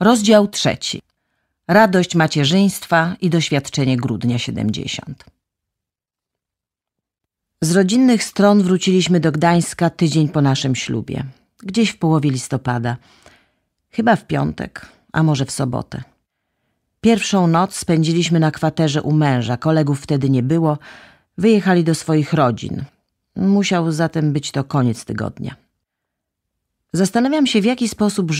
Rozdział trzeci. Radość macierzyństwa i doświadczenie grudnia 70. Z rodzinnych stron wróciliśmy do Gdańska tydzień po naszym ślubie. Gdzieś w połowie listopada. Chyba w piątek, a może w sobotę. Pierwszą noc spędziliśmy na kwaterze u męża. Kolegów wtedy nie było. Wyjechali do swoich rodzin. Musiał zatem być to koniec tygodnia. Zastanawiam się, w jaki sposób